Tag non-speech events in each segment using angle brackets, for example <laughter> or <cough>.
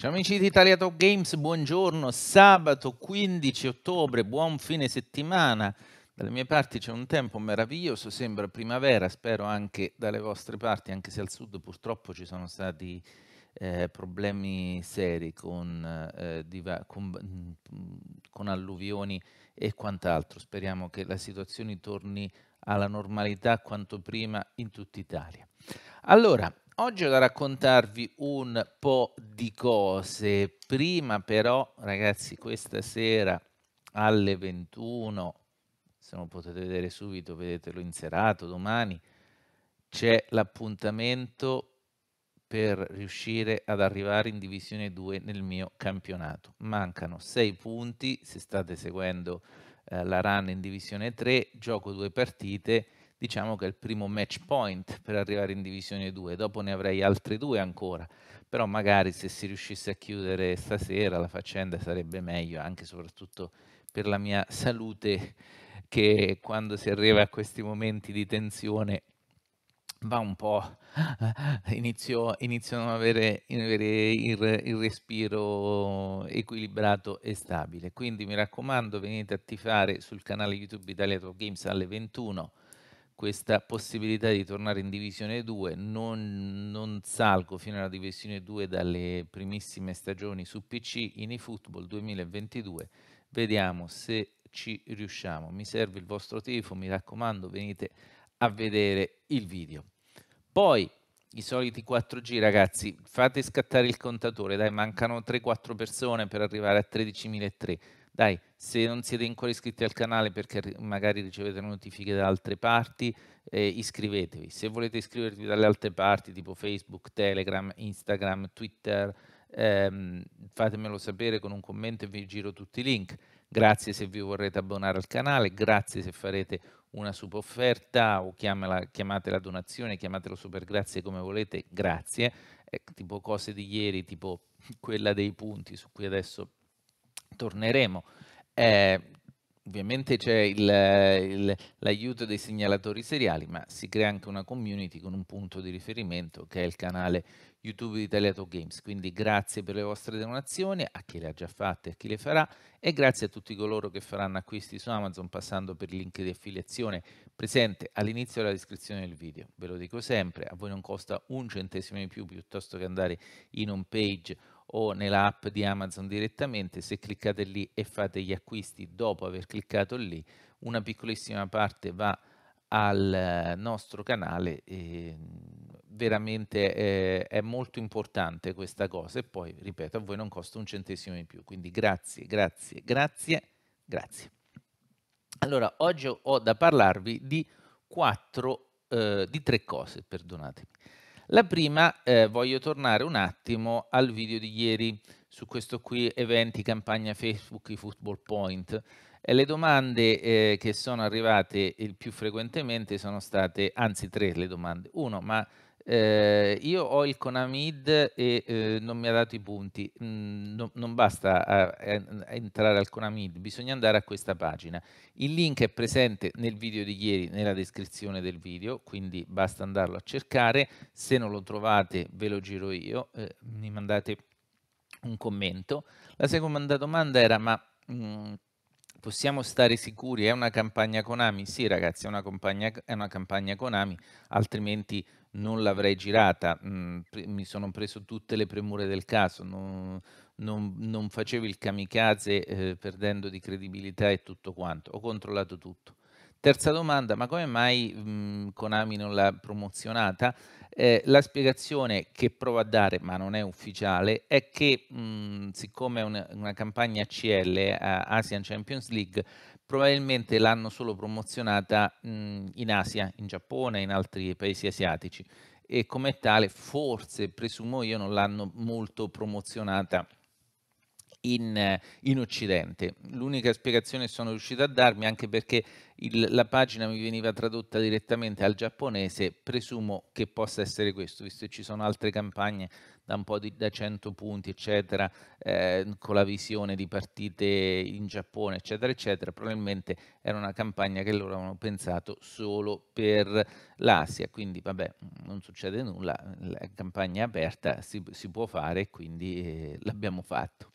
Ciao amici di Italia Top Games, buongiorno, sabato 15 ottobre, buon fine settimana. Dalle mie parti c'è un tempo meraviglioso, sembra primavera, spero anche dalle vostre parti, anche se al sud purtroppo ci sono stati eh, problemi seri con, eh, con, con alluvioni e quant'altro. Speriamo che la situazione torni alla normalità quanto prima in tutta Italia. Allora, oggi ho da raccontarvi un po' di cose. Prima però, ragazzi, questa sera alle 21, se non potete vedere subito, vedetelo in inserato domani, c'è l'appuntamento per riuscire ad arrivare in Divisione 2 nel mio campionato. Mancano 6 punti, se state seguendo eh, la run in Divisione 3, gioco due partite diciamo che è il primo match point per arrivare in Divisione 2, dopo ne avrei altri due ancora, però magari se si riuscisse a chiudere stasera la faccenda sarebbe meglio, anche e soprattutto per la mia salute che quando si arriva a questi momenti di tensione va un po', eh, inizio, iniziano ad avere, avere il, il, respiro equilibrato e stabile. Quindi mi raccomando, venite a tifare sul canale YouTube Italia Top Games alle 21 questa possibilità di tornare in Divisione 2, non, non, salgo fino alla Divisione 2 dalle primissime stagioni su PC in eFootball 2022, vediamo se ci riusciamo, mi serve il vostro tifo, mi raccomando venite a vedere il video. Poi i soliti 4G ragazzi, fate scattare il contatore, dai mancano 3-4 persone per arrivare a 13.003, dai se non siete ancora iscritti al canale perché magari ricevete notifiche da altre parti, eh, iscrivetevi. Se volete iscrivervi dalle altre parti, tipo Facebook, Telegram, Instagram, Twitter, ehm, fatemelo sapere con un commento e vi giro tutti i link. Grazie se vi vorrete abbonare al canale, grazie se farete una superofferta o chiamala, chiamatela donazione, chiamatelo super grazie come volete, grazie. Eh, tipo cose di ieri, tipo <laughs> quella dei punti su cui adesso torneremo. Eh, ovviamente c'è l'aiuto dei segnalatori seriali, ma si crea anche una community con un punto di riferimento che è il canale YouTube di Italiato Games. Quindi grazie per le vostre donazioni, a chi le ha già fatte e a chi le farà, e grazie a tutti coloro che faranno acquisti su Amazon passando per il link di affiliazione presente all'inizio della descrizione del video. Ve lo dico sempre, a voi non costa un centesimo in più piuttosto che andare in home page o nella app di Amazon direttamente, se cliccate lì e fate gli acquisti dopo aver cliccato lì, una piccolissima parte va al eh, nostro canale, eh, veramente eh, è molto importante questa cosa e poi, ripeto, a voi non costa un centesimo in più, quindi grazie, grazie, grazie, grazie. Allora, oggi ho da parlarvi di quattro, eh, di tre cose, perdonatemi. La prima, eh, voglio tornare un attimo al video di ieri su questo qui eventi campagna Facebook i Football Point. E le domande eh, che sono arrivate il più frequentemente sono state, anzi tre le domande. Uno, ma eh, io ho il Conamid e eh, non mi ha dato i punti. Mm, no, non basta a, a, entrare al Conamid, bisogna andare a questa pagina. Il link è presente nel video di ieri nella descrizione del video, quindi basta andarlo a cercare. Se non lo trovate ve lo giro io, eh, mi mandate un commento. La seconda domanda era ma... Mm, possiamo stare sicuri, è una campagna Konami? Sì ragazzi, è una, compagna, è una campagna Konami, altrimenti non l'avrei girata, mm, mi sono preso tutte le premure del caso, non, non, non facevo il kamikaze eh, perdendo di credibilità e tutto quanto, ho controllato tutto. Terza domanda, ma come mai mh, mm, Konami non l'ha promozionata? Eh, la spiegazione che provo a dare, ma non è ufficiale, è che mh, mm, siccome è una, una campagna CL, eh, Asian Champions League, probabilmente l'hanno solo promozionata mh, mm, in Asia, in Giappone e in altri paesi asiatici e come tale forse, presumo io, non l'hanno molto promozionata in, in, Occidente. L'unica spiegazione che sono riuscito a darmi, anche perché il, la pagina mi veniva tradotta direttamente al giapponese, presumo che possa essere questo, visto che ci sono altre campagne da un po' di, da 100 punti, eccetera, eh, con la visione di partite in Giappone, eccetera, eccetera, probabilmente era una campagna che loro avevano pensato solo per l'Asia, quindi vabbè, non succede nulla, la campagna è aperta, si, si può fare, quindi eh, l'abbiamo fatto.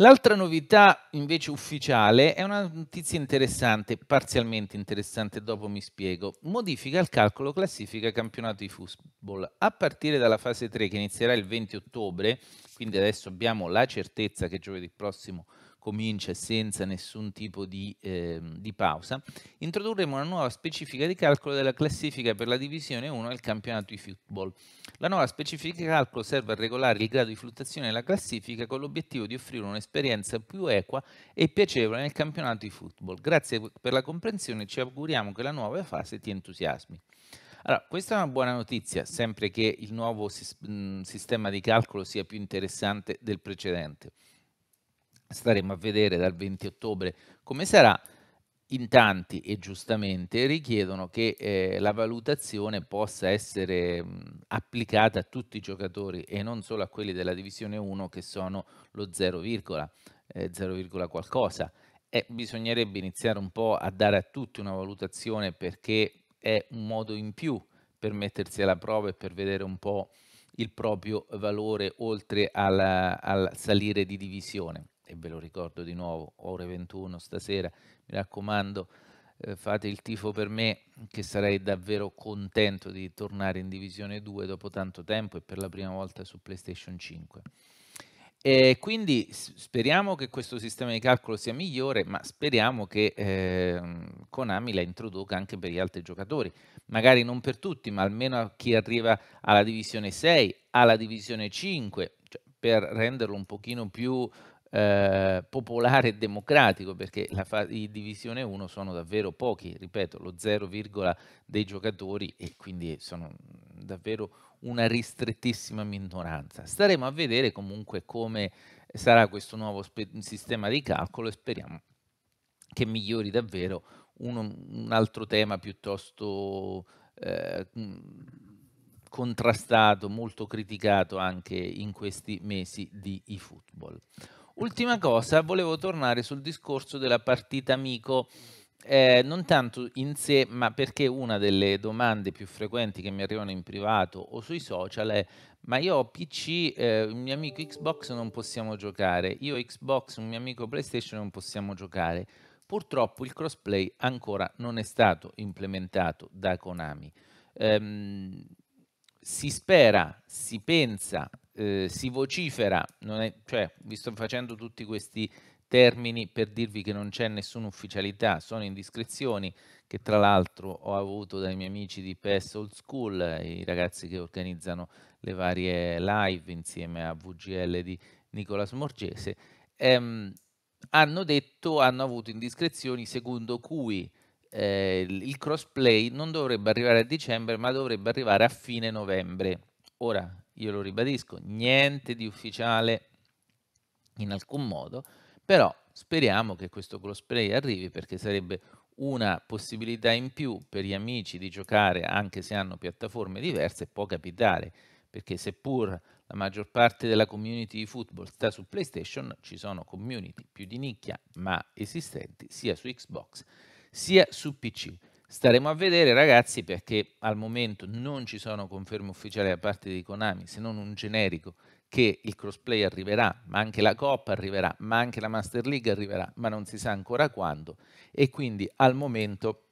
L'altra novità invece ufficiale è una notizia interessante, parzialmente interessante, dopo mi spiego. Modifica il calcolo classifica campionato di football. A partire dalla fase 3 che inizierà il 20 ottobre, quindi adesso abbiamo la certezza che giovedì prossimo comincia senza nessun tipo di, eh, di pausa, introdurremo una nuova specifica di calcolo della classifica per la divisione 1 del campionato di football. La nuova specifica di calcolo serve a regolare il grado di fluttuazione della classifica con l'obiettivo di offrire un'esperienza più equa e piacevole nel campionato di football. Grazie per la comprensione e ci auguriamo che la nuova fase ti entusiasmi. Allora, questa è una buona notizia, sempre che il nuovo mm, sistema di calcolo sia più interessante del precedente staremo a vedere dal 20 ottobre come sarà, in tanti e giustamente richiedono che eh, la valutazione possa essere mh, applicata a tutti i giocatori e non solo a quelli della divisione 1 che sono lo 0, eh, 0, qualcosa. E bisognerebbe iniziare un po' a dare a tutti una valutazione perché è un modo in più per mettersi alla prova e per vedere un po' il proprio valore oltre al, al salire di divisione e ve lo ricordo di nuovo, ore 21 stasera, mi raccomando eh, fate il tifo per me che sarei davvero contento di tornare in Divisione 2 dopo tanto tempo e per la prima volta su PlayStation 5. E quindi speriamo che questo sistema di calcolo sia migliore, ma speriamo che eh, Konami la introduca anche per gli altri giocatori, magari non per tutti, ma almeno a chi arriva alla divisione 6, alla divisione 5, cioè per renderlo un pochino più eh, popolare e democratico, perché la fa- Divisione 1 sono davvero pochi, ripeto, lo 0, dei giocatori e quindi sono davvero una ristrettissima minoranza. Staremo a vedere comunque come sarà questo nuovo sistema di calcolo e speriamo che migliori davvero uno, un altro tema piuttosto eh, contrastato, molto criticato anche in questi mesi di eFootball. Ultima cosa, volevo tornare sul discorso della partita amico. Eh, non tanto in sé, ma perché una delle domande più frequenti che mi arrivano in privato o sui social è ma io ho PC, eh, un mio amico Xbox non possiamo giocare, io Xbox, un mio amico PlayStation non possiamo giocare. Purtroppo il crossplay ancora non è stato implementato da Konami. Ehm, si spera, si pensa eh, si vocifera, è, cioè, vi sto facendo tutti questi termini per dirvi che non c'è nessuna ufficialità, sono indiscrezioni che tra l'altro ho avuto dai miei amici di PES Old School, i ragazzi che organizzano le varie live insieme a VGL di Nicola Smorgese, ehm, hanno detto, hanno avuto indiscrezioni secondo cui eh, il crossplay non dovrebbe arrivare a dicembre ma dovrebbe arrivare a fine novembre. Ora, io lo ribadisco, niente di ufficiale in alcun modo, però speriamo che questo crossplay arrivi perché sarebbe una possibilità in più per gli amici di giocare anche se hanno piattaforme diverse può capitare perché seppur la maggior parte della community di football sta su PlayStation ci sono community più di nicchia ma esistenti sia su Xbox sia su PC Staremo a vedere ragazzi perché al momento non ci sono conferme ufficiali da parte di Konami se non un generico che il crossplay arriverà, ma anche la Coppa arriverà, ma anche la Master League arriverà, ma non si sa ancora quando e quindi al momento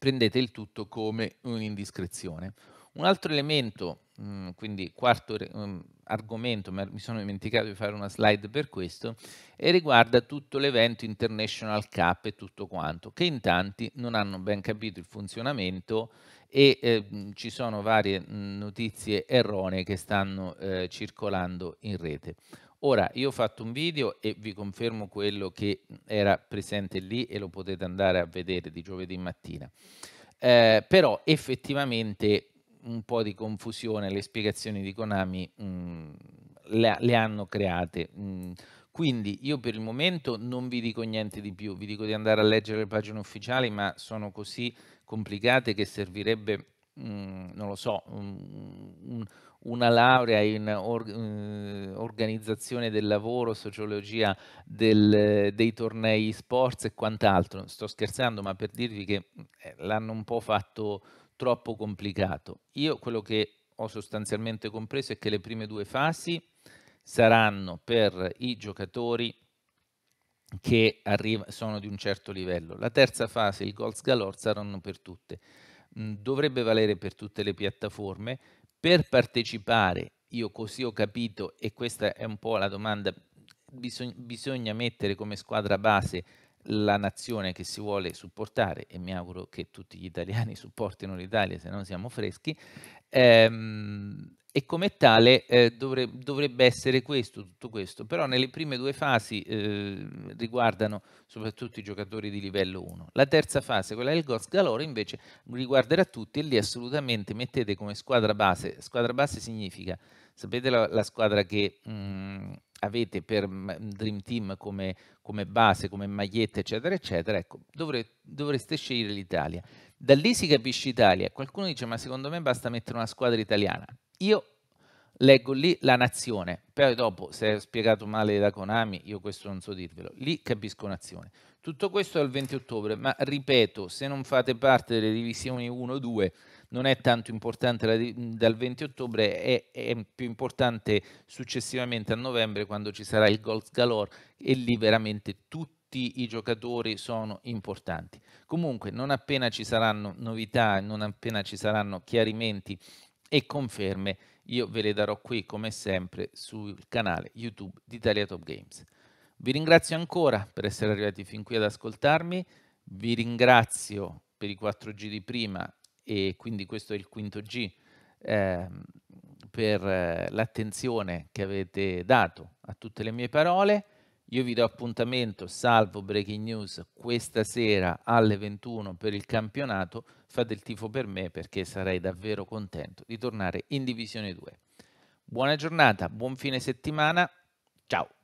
prendete il tutto come un'indiscrezione. Un altro elemento, mm, quindi quarto, mh, mm, argomento, ma mi sono dimenticato di fare una slide per questo, e riguarda tutto l'evento International Cup e tutto quanto, che in tanti non hanno ben capito il funzionamento e eh, ci sono varie notizie erronee che stanno eh, circolando in rete. Ora, io ho fatto un video e vi confermo quello che era presente lì e lo potete andare a vedere di giovedì mattina. Eh, però effettivamente un po' di confusione le spiegazioni di Konami mh, mm, le, le, hanno create. Mh, mm, quindi io per il momento non vi dico niente di più, vi dico di andare a leggere le pagine ufficiali, ma sono così complicate che servirebbe, mh, mm, non lo so, un, un, una laurea in or, eh, organizzazione del lavoro, sociologia del, dei tornei sports e quant'altro. Sto scherzando, ma per dirvi che eh, l'hanno un po' fatto troppo complicato. Io quello che ho sostanzialmente compreso è che le prime due fasi saranno per i giocatori che arriva, sono di un certo livello. La terza fase, il Golds Galore, saranno per tutte. Mm, dovrebbe valere per tutte le piattaforme. Per partecipare, io così ho capito, e questa è un po' la domanda, bisogna, bisogna mettere come squadra base la nazione che si vuole supportare, e mi auguro che tutti gli italiani <laughs> supportino l'Italia, se non siamo freschi, ehm, e come tale eh, dovrebbe essere questo, tutto questo, però nelle prime due fasi eh, riguardano soprattutto i giocatori di livello 1. La terza fase, quella del Goz Galore, invece riguarderà tutti e lì assolutamente mettete come squadra base, squadra base significa, sapete la, la squadra che mh, mm, avete per Dream Team come, come base, come maglietta, eccetera, eccetera, ecco, dovre, dovreste scegliere l'Italia. Da lì si capisce Italia. Qualcuno dice, ma secondo me basta mettere una squadra italiana. Io leggo lì la nazione, poi dopo se ho spiegato male da Konami, io questo non so dirvelo, lì capisco nazione. Tutto questo è il 20 ottobre, ma ripeto, se non fate parte delle divisioni 1-2 non è tanto importante la, dal 20 ottobre, è, è, più importante successivamente a novembre quando ci sarà il Gold Galore e lì veramente tutti i giocatori sono importanti. Comunque, non appena ci saranno novità, non appena ci saranno chiarimenti e conferme, io ve le darò qui come sempre sul canale YouTube di Italia Top Games. Vi ringrazio ancora per essere arrivati fin qui ad ascoltarmi, vi ringrazio per i 4G di prima e quindi questo è il quinto G ehm, eh, per l'attenzione che avete dato a tutte le mie parole. Io vi do appuntamento, salvo breaking news, questa sera alle 21 per il campionato. Fate il tifo per me perché sarei davvero contento di tornare in Divisione 2. Buona giornata, buon fine settimana, ciao!